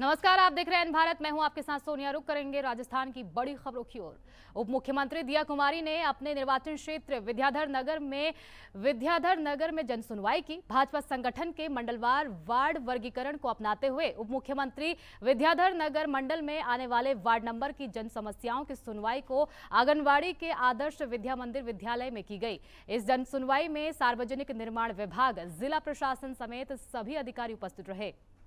नमस्कार आप देख रहे हैं भारत मैं हूं आपके साथ सोनिया रुक करेंगे राजस्थान की बड़ी खबरों की ओर उप मुख्यमंत्री दिया कुमारी ने अपने निर्वाचन क्षेत्र विद्याधर नगर में विद्याधर नगर में जन सुनवाई की भाजपा संगठन के मंडलवार वार्ड वर्गीकरण को अपनाते हुए उप मुख्यमंत्री विद्याधर नगर मंडल में आने वाले वार्ड नंबर की जन समस्याओं की सुनवाई को आंगनबाड़ी के आदर्श विद्या मंदिर विद्यालय में की गई इस जन सुनवाई में सार्वजनिक निर्माण विभाग जिला प्रशासन समेत सभी अधिकारी उपस्थित रहे